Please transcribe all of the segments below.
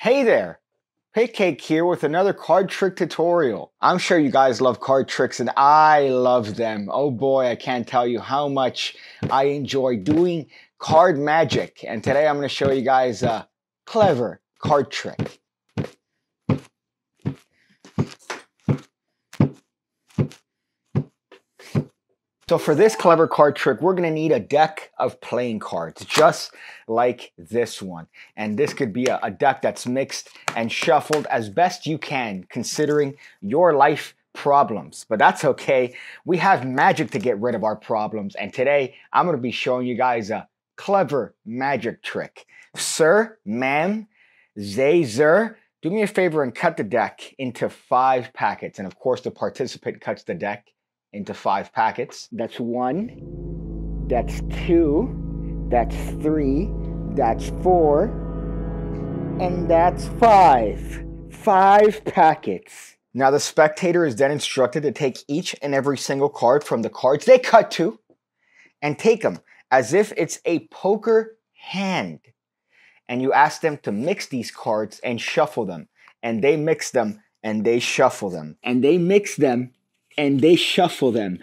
Hey there! Hey Cake here with another card trick tutorial. I'm sure you guys love card tricks and I love them. Oh boy, I can't tell you how much I enjoy doing card magic. And today I'm going to show you guys a clever card trick. So for this clever card trick, we're gonna need a deck of playing cards, just like this one. And this could be a, a, deck that's mixed and shuffled as best you can, considering your life problems. But that's okay. We have magic to get rid of our problems. And today, I'm gonna be showing you guys a clever magic trick. Sir, ma'am, zay, zer, do me a favor and cut the deck into five packets. And of course, the participant cuts the deck into five packets. That's one, that's two, that's three, that's four, and that's five. Five packets. Now, the spectator is then instructed to take each and every single card from the cards they cut to and take them as if it's a poker hand. And you ask them to mix these cards and shuffle them. And they mix them and they shuffle them. And they mix them and they shuffle them.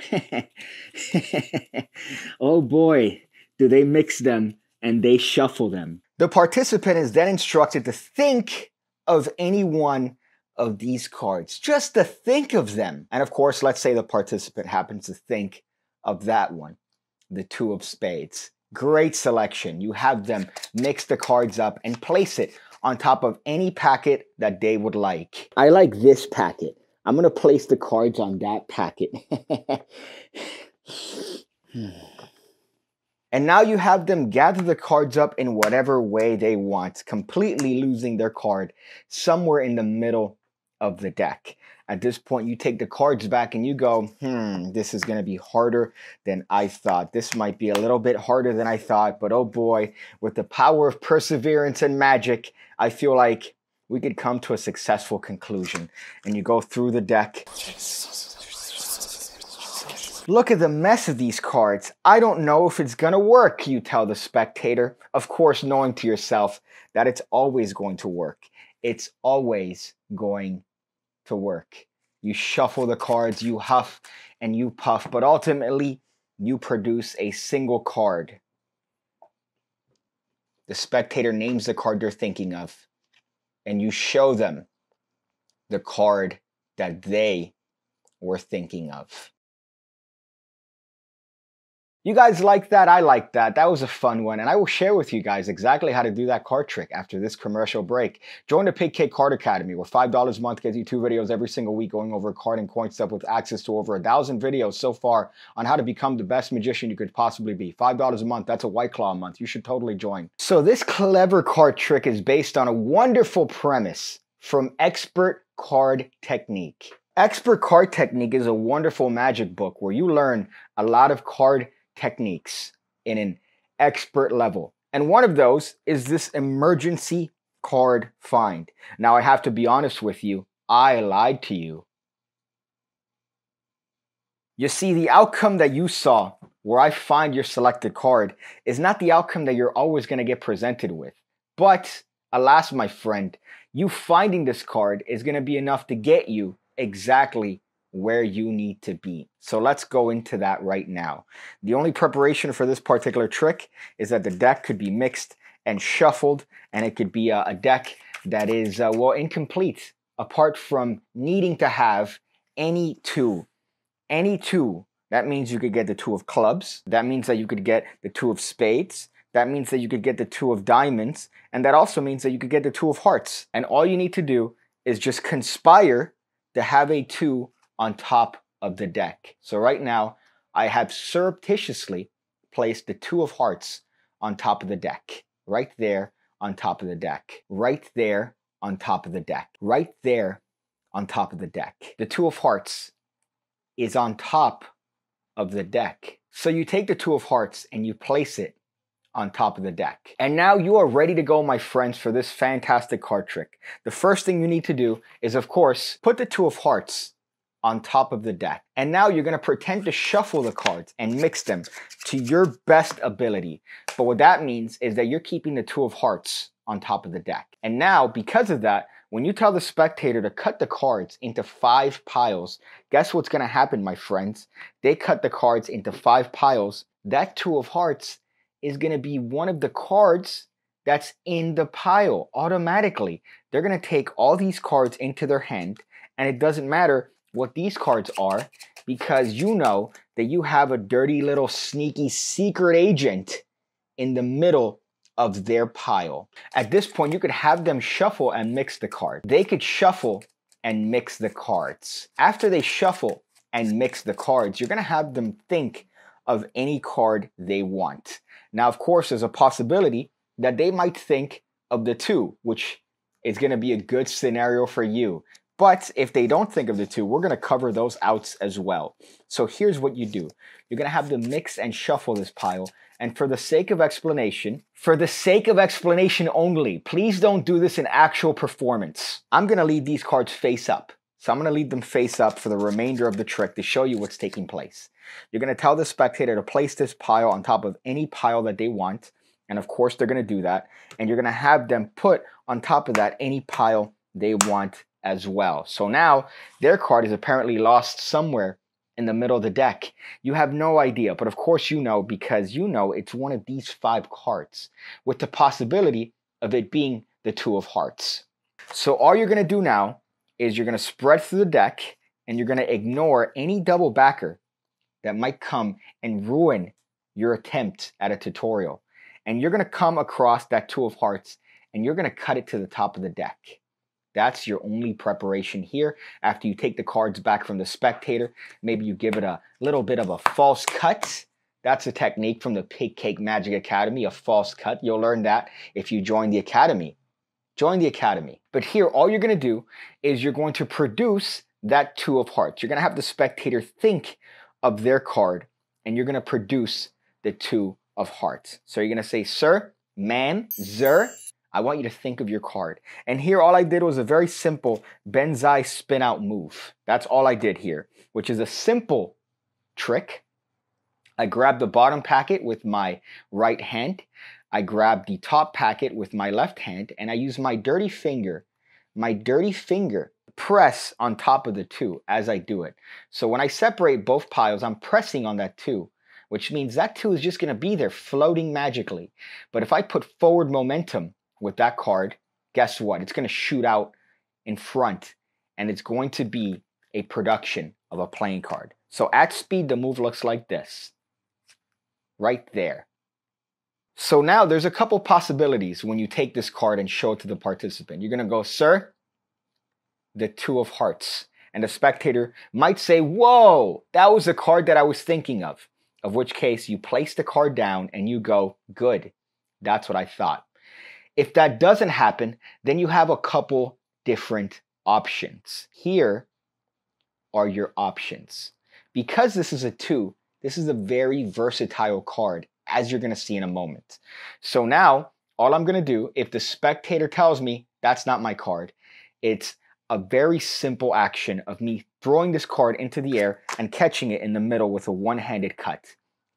oh boy, do they mix them and they shuffle them. The participant is then instructed to think of any one of these cards, just to think of them. And of course, let's say the participant happens to think of that one, the Two of Spades. Great selection. You have them mix the cards up and place it on top of any packet that they would like. I like this packet I'm going to place the cards on that packet. and now you have them gather the cards up in whatever way they want, completely losing their card somewhere in the middle of the deck. At this point, you take the cards back and you go, hmm, this is going to be harder than I thought. This might be a little bit harder than I thought, but oh boy, with the power of perseverance and magic, I feel like we could come to a successful conclusion. And you go through the deck. Look at the mess of these cards. I don't know if it's gonna work, you tell the spectator. Of course, knowing to yourself that it's always going to work. It's always going to work. You shuffle the cards, you huff and you puff, but ultimately, you produce a single card. The spectator names the card they're thinking of and you show them the card that they were thinking of. You guys like that? I like that. That was a fun one. And I will share with you guys exactly how to do that card trick after this commercial break. Join the Pick K Card Academy where $5 a month gets you two videos every single week going over card and coin stuff with access to over a thousand videos so far on how to become the best magician you could possibly be. $5 a month. That's a white claw a month. You should totally join. So this clever card trick is based on a wonderful premise from expert card technique. Expert card technique is a wonderful magic book where you learn a lot of card techniques in an expert level. And one of those is this emergency card find. Now, I have to be honest with you, I lied to you. You see, the outcome that you saw where I find your selected card is not the outcome that you're always going to get presented with. But alas, my friend, you finding this card is going to be enough to get you exactly where you need to be. So let's go into that right now. The only preparation for this particular trick is that the deck could be mixed and shuffled, and it could be a, a deck that is, uh, well, incomplete, apart from needing to have any two. Any two. That means you could get the two of clubs. That means that you could get the two of spades. That means that you could get the two of diamonds. And that also means that you could get the two of hearts. And all you need to do is just conspire to have a two on top of the deck. So right now, I have surreptitiously placed the two of hearts on top of the deck, right there on top of the deck, right there on top of the deck, right there on top of the deck. The two of hearts is on top of the deck. So you take the two of hearts and you place it on top of the deck. And now you are ready to go, my friends, for this fantastic card trick. The first thing you need to do is, of course, put the two of hearts on top of the deck. And now you're gonna pretend to shuffle the cards and mix them to your best ability. But what that means is that you're keeping the Two of Hearts on top of the deck. And now, because of that, when you tell the spectator to cut the cards into five piles, guess what's gonna happen, my friends? They cut the cards into five piles. That Two of Hearts is gonna be one of the cards that's in the pile automatically. They're gonna take all these cards into their hand, and it doesn't matter what these cards are because you know that you have a dirty little sneaky secret agent in the middle of their pile. At this point, you could have them shuffle and mix the cards. They could shuffle and mix the cards. After they shuffle and mix the cards, you're gonna have them think of any card they want. Now, of course, there's a possibility that they might think of the two, which is gonna be a good scenario for you but if they don't think of the two, we're going to cover those outs as well. So here's what you do. You're going to have to mix and shuffle this pile. And for the sake of explanation, for the sake of explanation only, please don't do this in actual performance. I'm going to leave these cards face up. So I'm going to leave them face up for the remainder of the trick to show you what's taking place. You're going to tell the spectator to place this pile on top of any pile that they want. And of course, they're going to do that. And you're going to have them put on top of that any pile they want as well. So now their card is apparently lost somewhere in the middle of the deck. You have no idea, but of course you know because you know it's one of these five cards with the possibility of it being the Two of Hearts. So all you're going to do now is you're going to spread through the deck and you're going to ignore any double backer that might come and ruin your attempt at a tutorial. And you're going to come across that Two of Hearts and you're going to cut it to the top of the deck. That's your only preparation here. After you take the cards back from the spectator, maybe you give it a little bit of a false cut. That's a technique from the Pig Cake Magic Academy, a false cut. You'll learn that if you join the academy. Join the academy. But here, all you're going to do is you're going to produce that two of hearts. You're going to have the spectator think of their card, and you're going to produce the two of hearts. So you're going to say, sir, man, zer, I want you to think of your card. And here, all I did was a very simple Benzai spin out move. That's all I did here, which is a simple trick. I grabbed the bottom packet with my right hand. I grabbed the top packet with my left hand, and I use my dirty finger, my dirty finger, press on top of the two as I do it. So when I separate both piles, I'm pressing on that two which means that two is just going to be there floating magically. But if I put forward momentum with that card, guess what? It's going to shoot out in front and it's going to be a production of a playing card. So at speed, the move looks like this right there. So now there's a couple possibilities when you take this card and show it to the participant. You're going to go, sir, the two of hearts. And the spectator might say, whoa, that was the card that I was thinking of. Of which case you place the card down and you go, good, that's what I thought. If that doesn't happen, then you have a couple different options. Here are your options. Because this is a two, this is a very versatile card, as you're going to see in a moment. So now, all I'm going to do, if the spectator tells me that's not my card, it's a very simple action of me throwing this card into the air and catching it in the middle with a one-handed cut.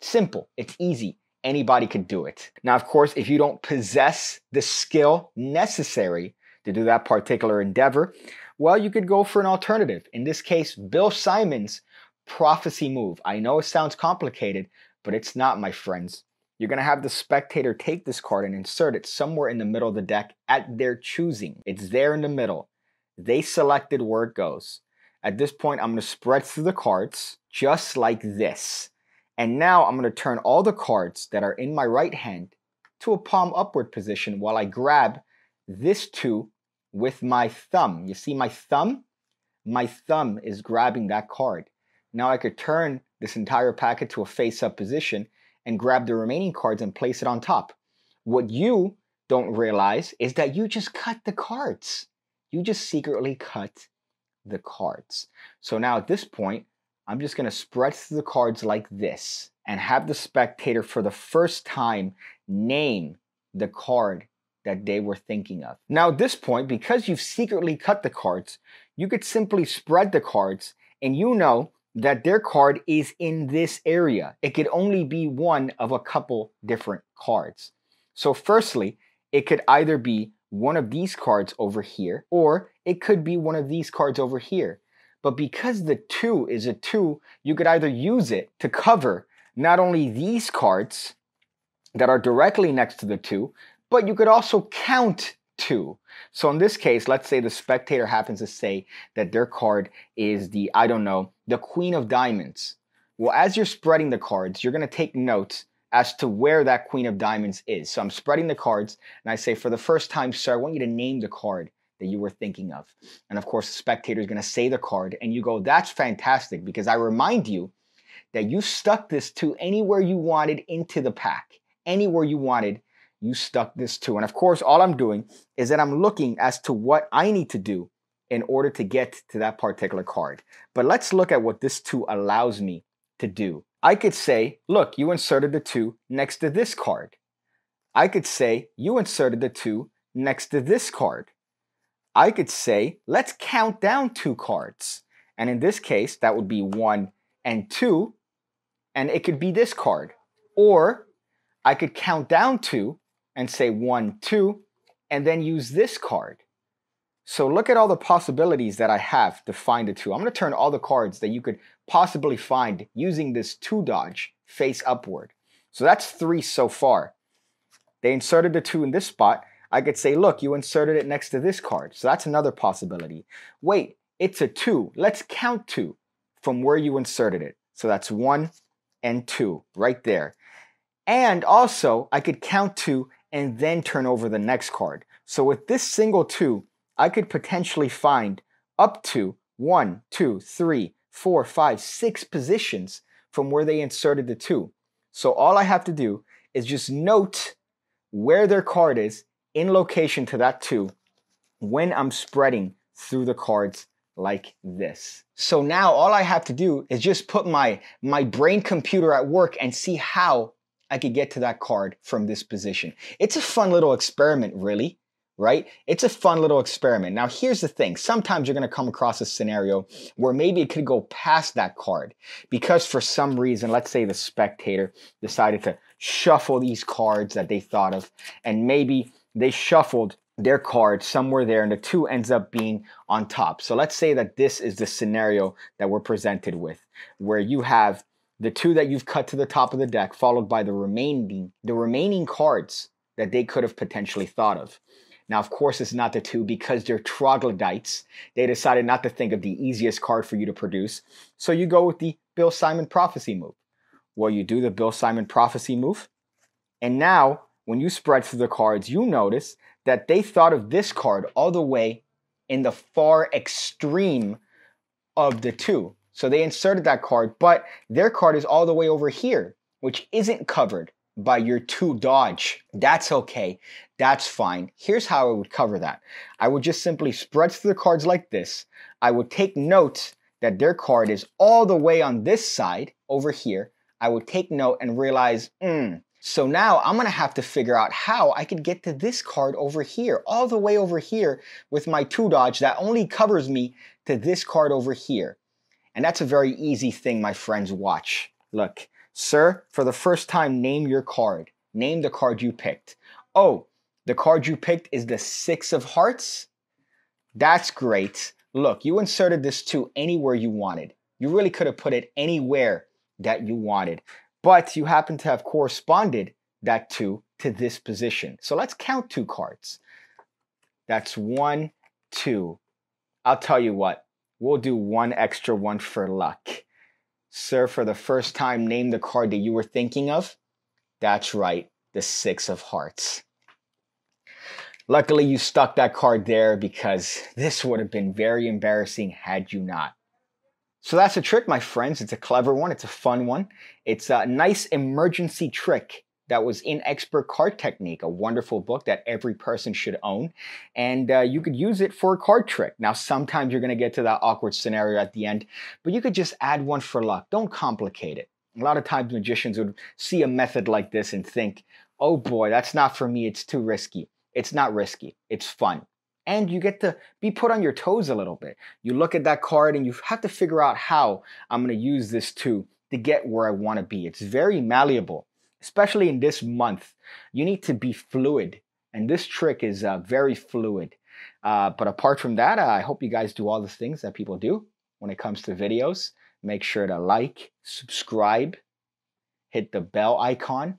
Simple. It's easy anybody could do it. Now, of course, if you don't possess the skill necessary to do that particular endeavor, well, you could go for an alternative. In this case, Bill Simon's prophecy move. I know it sounds complicated, but it's not, my friends. You're going to have the spectator take this card and insert it somewhere in the middle of the deck at their choosing. It's there in the middle. They selected where it goes. At this point, I'm going to spread through the cards just like this. And now I'm going to turn all the cards that are in my right hand to a palm upward position while I grab this two with my thumb. You see my thumb? My thumb is grabbing that card. Now I could turn this entire packet to a face up position and grab the remaining cards and place it on top. What you don't realize is that you just cut the cards. You just secretly cut the cards. So now at this point, I'm just going to spread the cards like this and have the spectator for the first time name the card that they were thinking of. Now, at this point, because you've secretly cut the cards, you could simply spread the cards and you know that their card is in this area. It could only be one of a couple different cards. So, firstly, it could either be one of these cards over here or it could be one of these cards over here. But because the two is a two, you could either use it to cover not only these cards that are directly next to the two, but you could also count two. So in this case, let's say the spectator happens to say that their card is the, I don't know, the queen of diamonds. Well, as you're spreading the cards, you're going to take notes as to where that queen of diamonds is. So I'm spreading the cards and I say, for the first time, sir, I want you to name the card that you were thinking of. And of course, the spectator is going to say the card, and you go, That's fantastic, because I remind you that you stuck this to anywhere you wanted into the pack, anywhere you wanted. You stuck this to. And of course, all I'm doing is that I'm looking as to what I need to do in order to get to that particular card. But let's look at what this two allows me to do. I could say, look, you inserted the two next to this card. I could say, you inserted the two next to this card. I could say, let's count down two cards. And in this case, that would be one and two, and it could be this card. Or I could count down two and say one, two, and then use this card. So look at all the possibilities that I have to find the two. I'm going to turn all the cards that you could possibly find using this two dodge face upward. So that's three so far. They inserted the two in this spot. I could say, look, you inserted it next to this card. So that's another possibility. Wait, it's a two. Let's count two from where you inserted it. So that's one and two right there. And also, I could count two and then turn over the next card. So with this single two, I could potentially find up to one, two, three, four, five, six positions from where they inserted the two. So all I have to do is just note where their card is in location to that two when I'm spreading through the cards like this. So now all I have to do is just put my, my brain computer at work and see how I could get to that card from this position. It's a fun little experiment, really, right? It's a fun little experiment. Now, here's the thing. Sometimes you're going to come across a scenario where maybe it could go past that card because for some reason, let's say the spectator decided to shuffle these cards that they thought of and maybe they shuffled their card somewhere there and the two ends up being on top. So let's say that this is the scenario that we're presented with where you have the two that you've cut to the top of the deck followed by the remaining the remaining cards that they could have potentially thought of. Now, of course, it's not the two because they're troglodytes. They decided not to think of the easiest card for you to produce. So you go with the Bill Simon prophecy move. Well, you do the Bill Simon prophecy move. And now when you spread through the cards, you notice that they thought of this card all the way in the far extreme of the two. So they inserted that card, but their card is all the way over here, which isn't covered by your two dodge. That's okay. That's fine. Here's how I would cover that. I would just simply spread through the cards like this. I would take note that their card is all the way on this side over here. I would take note and realize, hmm, so now I'm gonna have to figure out how I could get to this card over here, all the way over here with my two dodge that only covers me to this card over here. And that's a very easy thing, my friends, watch. Look, sir, for the first time, name your card. Name the card you picked. Oh, the card you picked is the six of hearts? That's great. Look, you inserted this two anywhere you wanted. You really could have put it anywhere that you wanted but you happen to have corresponded that 2 to this position. So let's count two cards. That's 1, 2. I'll tell you what, we'll do one extra one for luck. Sir, for the first time, name the card that you were thinking of. That's right, the Six of Hearts. Luckily, you stuck that card there because this would have been very embarrassing had you not. So that's a trick, my friends. It's a clever one. It's a fun one. It's a nice emergency trick that was in Expert Card Technique, a wonderful book that every person should own. And uh, you could use it for a card trick. Now, sometimes you're going to get to that awkward scenario at the end, but you could just add one for luck. Don't complicate it. A lot of times magicians would see a method like this and think, oh boy, that's not for me. It's too risky. It's not risky. It's fun and you get to be put on your toes a little bit. You look at that card and you have to figure out how I'm going to use this to to get where I want to be. It's very malleable, especially in this month. You need to be fluid, and this trick is uh, very fluid. Uh, but apart from that, I hope you guys do all the things that people do when it comes to videos. Make sure to like, subscribe, hit the bell icon,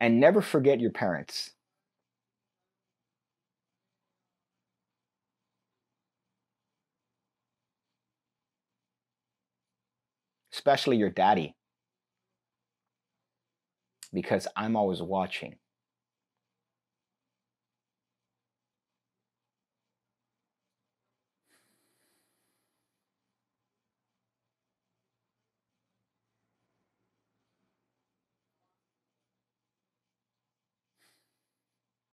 and never forget your parents. especially your daddy, because I'm always watching.